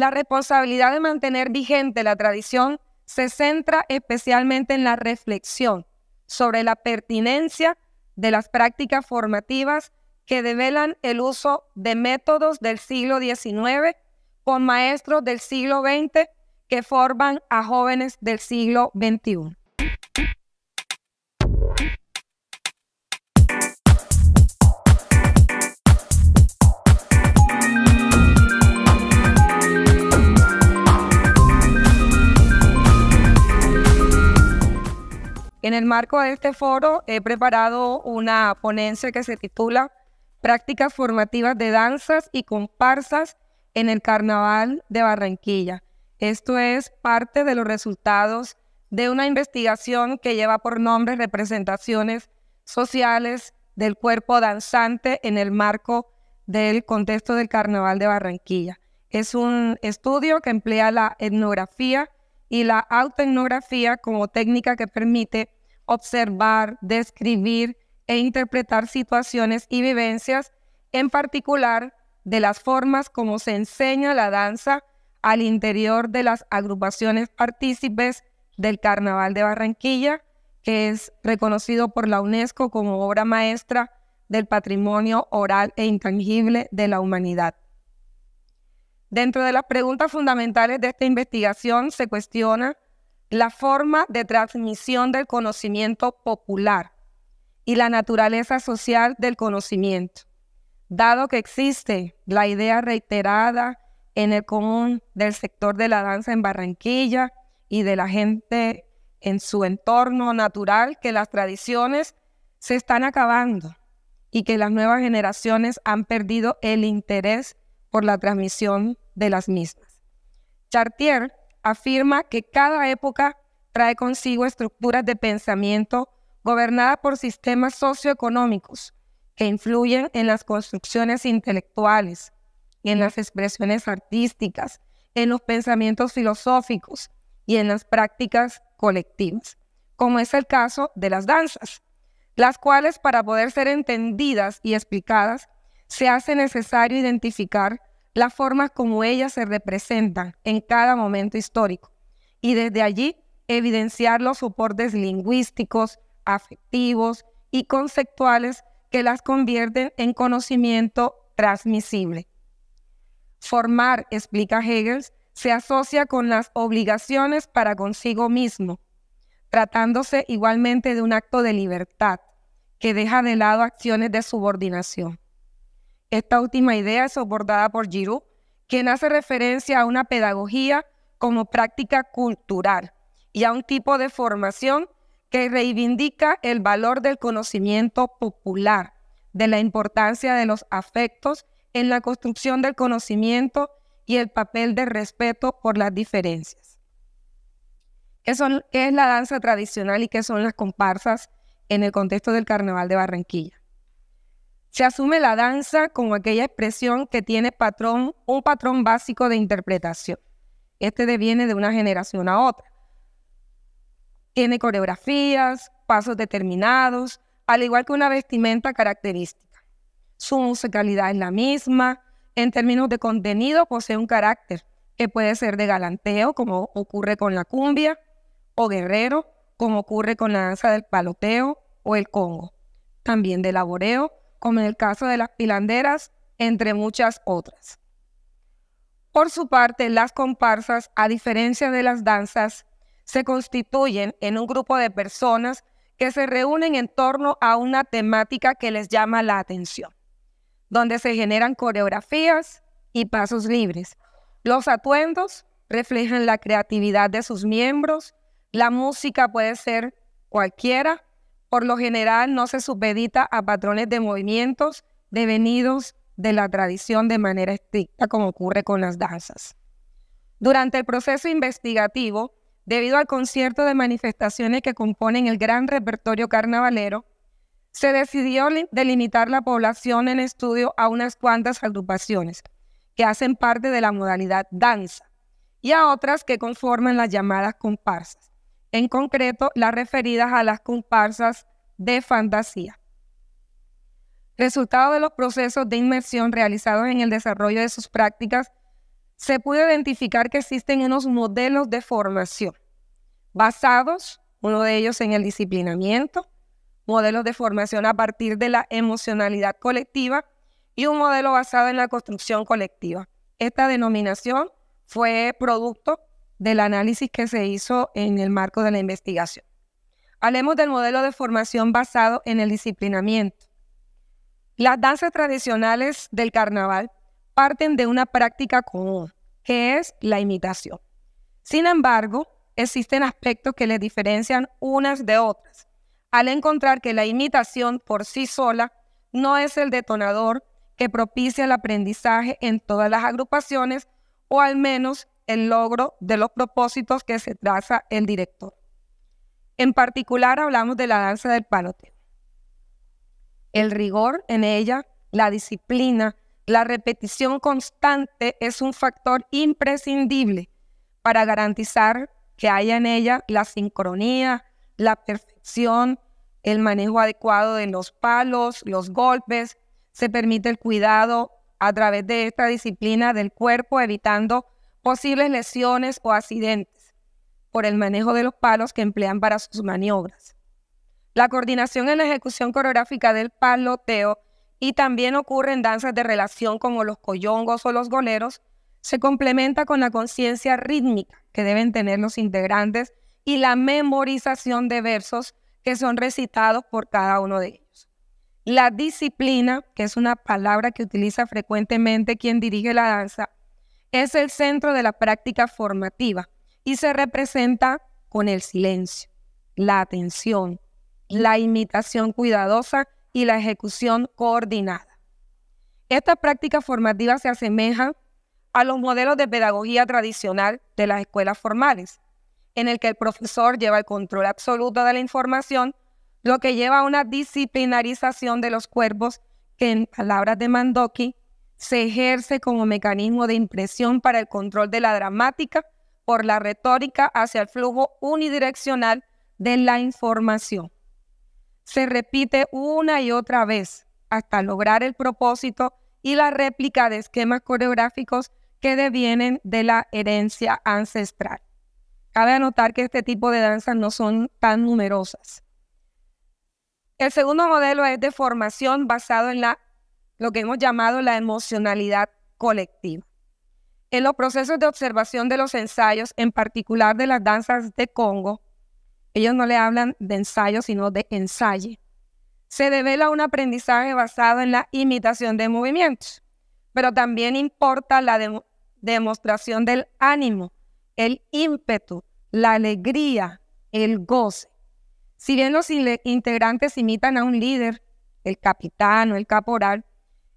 La responsabilidad de mantener vigente la tradición se centra especialmente en la reflexión sobre la pertinencia de las prácticas formativas que develan el uso de métodos del siglo XIX con maestros del siglo XX que forman a jóvenes del siglo XXI. el marco de este foro he preparado una ponencia que se titula Prácticas formativas de danzas y comparsas en el Carnaval de Barranquilla. Esto es parte de los resultados de una investigación que lleva por nombre Representaciones Sociales del Cuerpo Danzante en el marco del contexto del Carnaval de Barranquilla. Es un estudio que emplea la etnografía y la autoetnografía como técnica que permite observar, describir e interpretar situaciones y vivencias, en particular de las formas como se enseña la danza al interior de las agrupaciones partícipes del Carnaval de Barranquilla, que es reconocido por la UNESCO como obra maestra del patrimonio oral e intangible de la humanidad. Dentro de las preguntas fundamentales de esta investigación se cuestiona la forma de transmisión del conocimiento popular y la naturaleza social del conocimiento, dado que existe la idea reiterada en el común del sector de la danza en Barranquilla y de la gente en su entorno natural que las tradiciones se están acabando y que las nuevas generaciones han perdido el interés por la transmisión de las mismas. Chartier afirma que cada época trae consigo estructuras de pensamiento gobernadas por sistemas socioeconómicos que influyen en las construcciones intelectuales, en las expresiones artísticas, en los pensamientos filosóficos y en las prácticas colectivas, como es el caso de las danzas, las cuales para poder ser entendidas y explicadas se hace necesario identificar las formas como ellas se representan en cada momento histórico y desde allí evidenciar los soportes lingüísticos, afectivos y conceptuales que las convierten en conocimiento transmisible. Formar, explica Hegel, se asocia con las obligaciones para consigo mismo, tratándose igualmente de un acto de libertad que deja de lado acciones de subordinación. Esta última idea es abordada por Giroux, quien hace referencia a una pedagogía como práctica cultural y a un tipo de formación que reivindica el valor del conocimiento popular, de la importancia de los afectos en la construcción del conocimiento y el papel de respeto por las diferencias. ¿Qué, qué es la danza tradicional y qué son las comparsas en el contexto del Carnaval de Barranquilla? Se asume la danza como aquella expresión que tiene patrón, un patrón básico de interpretación. Este deviene de una generación a otra. Tiene coreografías, pasos determinados, al igual que una vestimenta característica. Su musicalidad es la misma. En términos de contenido, posee un carácter que puede ser de galanteo, como ocurre con la cumbia, o guerrero, como ocurre con la danza del paloteo o el congo. También de laboreo, como en el caso de las pilanderas, entre muchas otras. Por su parte, las comparsas, a diferencia de las danzas, se constituyen en un grupo de personas que se reúnen en torno a una temática que les llama la atención, donde se generan coreografías y pasos libres. Los atuendos reflejan la creatividad de sus miembros, la música puede ser cualquiera por lo general no se supedita a patrones de movimientos devenidos de la tradición de manera estricta como ocurre con las danzas. Durante el proceso investigativo, debido al concierto de manifestaciones que componen el gran repertorio carnavalero, se decidió delimitar la población en estudio a unas cuantas agrupaciones que hacen parte de la modalidad danza y a otras que conforman las llamadas comparsas en concreto las referidas a las comparsas de fantasía. Resultado de los procesos de inmersión realizados en el desarrollo de sus prácticas, se pudo identificar que existen unos modelos de formación basados, uno de ellos en el disciplinamiento, modelos de formación a partir de la emocionalidad colectiva y un modelo basado en la construcción colectiva. Esta denominación fue producto del análisis que se hizo en el marco de la investigación. Hablemos del modelo de formación basado en el disciplinamiento. Las danzas tradicionales del carnaval parten de una práctica común, que es la imitación. Sin embargo, existen aspectos que les diferencian unas de otras, al encontrar que la imitación por sí sola no es el detonador que propicia el aprendizaje en todas las agrupaciones, o al menos el logro de los propósitos que se traza el director. En particular hablamos de la danza del palote. El rigor en ella, la disciplina, la repetición constante es un factor imprescindible para garantizar que haya en ella la sincronía, la perfección, el manejo adecuado de los palos, los golpes. Se permite el cuidado a través de esta disciplina del cuerpo, evitando posibles lesiones o accidentes por el manejo de los palos que emplean para sus maniobras. La coordinación en la ejecución coreográfica del paloteo y también ocurre en danzas de relación como los coyongos o los goleros, se complementa con la conciencia rítmica que deben tener los integrantes y la memorización de versos que son recitados por cada uno de ellos. La disciplina, que es una palabra que utiliza frecuentemente quien dirige la danza, es el centro de la práctica formativa y se representa con el silencio, la atención, la imitación cuidadosa y la ejecución coordinada. Esta práctica formativa se asemeja a los modelos de pedagogía tradicional de las escuelas formales, en el que el profesor lleva el control absoluto de la información, lo que lleva a una disciplinarización de los cuerpos que en palabras de Mandoki se ejerce como mecanismo de impresión para el control de la dramática por la retórica hacia el flujo unidireccional de la información. Se repite una y otra vez hasta lograr el propósito y la réplica de esquemas coreográficos que devienen de la herencia ancestral. Cabe anotar que este tipo de danzas no son tan numerosas. El segundo modelo es de formación basado en la lo que hemos llamado la emocionalidad colectiva. En los procesos de observación de los ensayos, en particular de las danzas de Congo, ellos no le hablan de ensayo, sino de ensaye. Se devela un aprendizaje basado en la imitación de movimientos, pero también importa la demostración del ánimo, el ímpetu, la alegría, el goce. Si bien los integrantes imitan a un líder, el capitán o el caporal,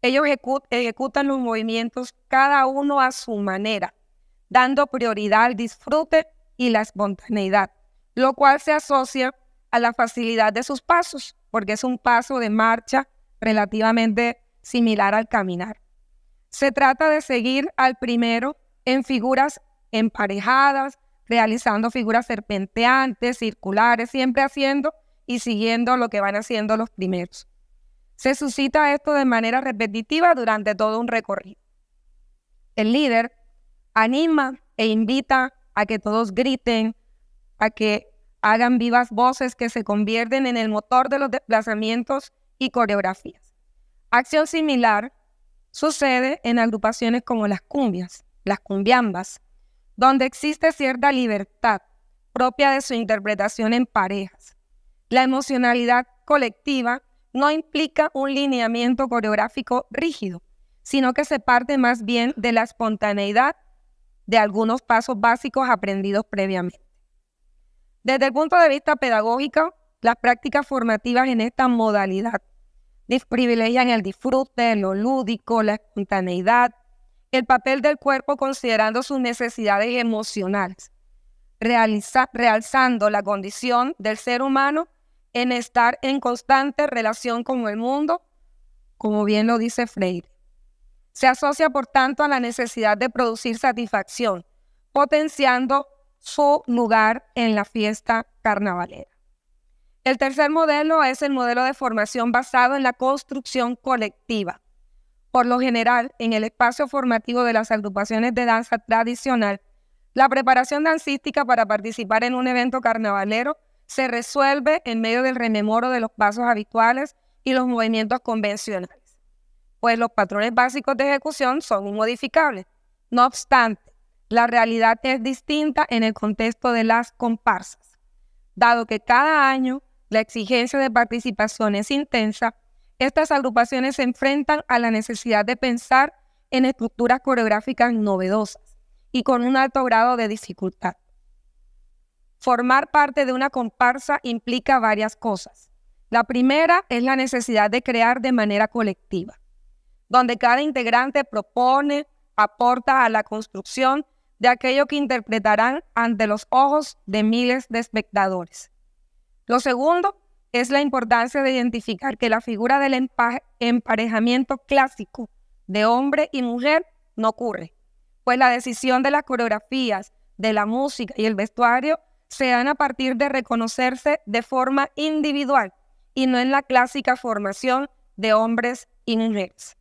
ellos ejecutan los movimientos cada uno a su manera, dando prioridad al disfrute y la espontaneidad, lo cual se asocia a la facilidad de sus pasos, porque es un paso de marcha relativamente similar al caminar. Se trata de seguir al primero en figuras emparejadas, realizando figuras serpenteantes, circulares, siempre haciendo y siguiendo lo que van haciendo los primeros. Se suscita esto de manera repetitiva durante todo un recorrido. El líder anima e invita a que todos griten, a que hagan vivas voces que se convierten en el motor de los desplazamientos y coreografías. Acción similar sucede en agrupaciones como las cumbias, las cumbiambas, donde existe cierta libertad propia de su interpretación en parejas. La emocionalidad colectiva no implica un lineamiento coreográfico rígido, sino que se parte más bien de la espontaneidad de algunos pasos básicos aprendidos previamente. Desde el punto de vista pedagógico, las prácticas formativas en esta modalidad privilegian el disfrute, lo lúdico, la espontaneidad, el papel del cuerpo considerando sus necesidades emocionales, realzando la condición del ser humano en estar en constante relación con el mundo, como bien lo dice Freire. Se asocia, por tanto, a la necesidad de producir satisfacción, potenciando su lugar en la fiesta carnavalera. El tercer modelo es el modelo de formación basado en la construcción colectiva. Por lo general, en el espacio formativo de las agrupaciones de danza tradicional, la preparación dancística para participar en un evento carnavalero se resuelve en medio del rememoro de los pasos habituales y los movimientos convencionales, pues los patrones básicos de ejecución son inmodificables. No obstante, la realidad es distinta en el contexto de las comparsas, dado que cada año la exigencia de participación es intensa, estas agrupaciones se enfrentan a la necesidad de pensar en estructuras coreográficas novedosas y con un alto grado de dificultad. Formar parte de una comparsa implica varias cosas. La primera es la necesidad de crear de manera colectiva, donde cada integrante propone, aporta a la construcción de aquello que interpretarán ante los ojos de miles de espectadores. Lo segundo es la importancia de identificar que la figura del emparejamiento clásico de hombre y mujer no ocurre, pues la decisión de las coreografías, de la música y el vestuario se dan a partir de reconocerse de forma individual y no en la clásica formación de hombres y mujeres.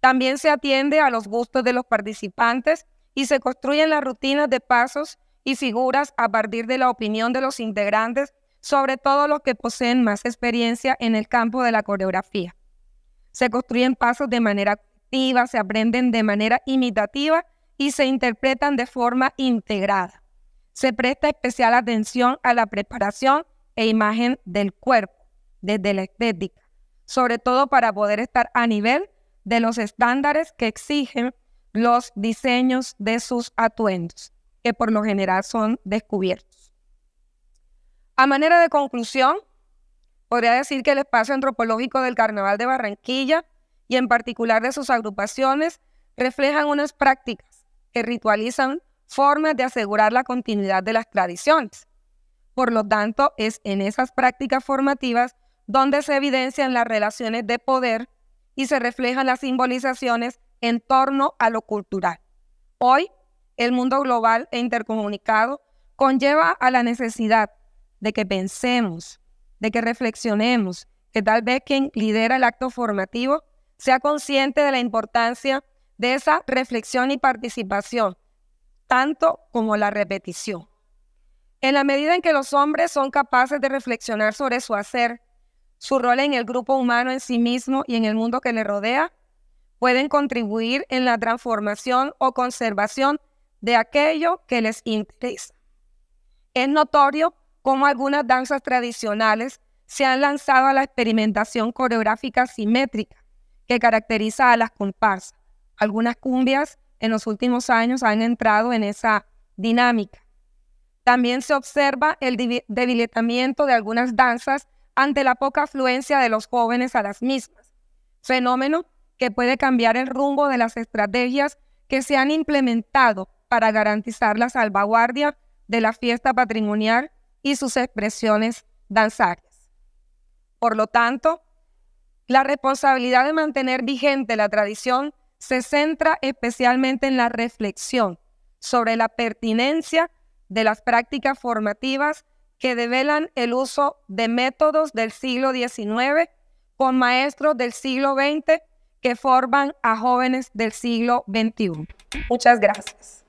También se atiende a los gustos de los participantes y se construyen las rutinas de pasos y figuras a partir de la opinión de los integrantes, sobre todo los que poseen más experiencia en el campo de la coreografía. Se construyen pasos de manera activa, se aprenden de manera imitativa y se interpretan de forma integrada. Se presta especial atención a la preparación e imagen del cuerpo, desde la estética, sobre todo para poder estar a nivel de los estándares que exigen los diseños de sus atuendos, que por lo general son descubiertos. A manera de conclusión, podría decir que el espacio antropológico del Carnaval de Barranquilla y en particular de sus agrupaciones reflejan unas prácticas que ritualizan formas de asegurar la continuidad de las tradiciones. Por lo tanto, es en esas prácticas formativas donde se evidencian las relaciones de poder y se reflejan las simbolizaciones en torno a lo cultural. Hoy, el mundo global e intercomunicado conlleva a la necesidad de que pensemos, de que reflexionemos, que tal vez quien lidera el acto formativo sea consciente de la importancia de esa reflexión y participación tanto como la repetición. En la medida en que los hombres son capaces de reflexionar sobre su hacer, su rol en el grupo humano en sí mismo y en el mundo que le rodea, pueden contribuir en la transformación o conservación de aquello que les interesa. Es notorio cómo algunas danzas tradicionales se han lanzado a la experimentación coreográfica simétrica que caracteriza a las comparsas. Algunas cumbias en los últimos años han entrado en esa dinámica. También se observa el debilitamiento de algunas danzas ante la poca afluencia de los jóvenes a las mismas, fenómeno que puede cambiar el rumbo de las estrategias que se han implementado para garantizar la salvaguardia de la fiesta patrimonial y sus expresiones danzarias. Por lo tanto, la responsabilidad de mantener vigente la tradición se centra especialmente en la reflexión sobre la pertinencia de las prácticas formativas que develan el uso de métodos del siglo XIX con maestros del siglo XX que forman a jóvenes del siglo XXI. Muchas gracias.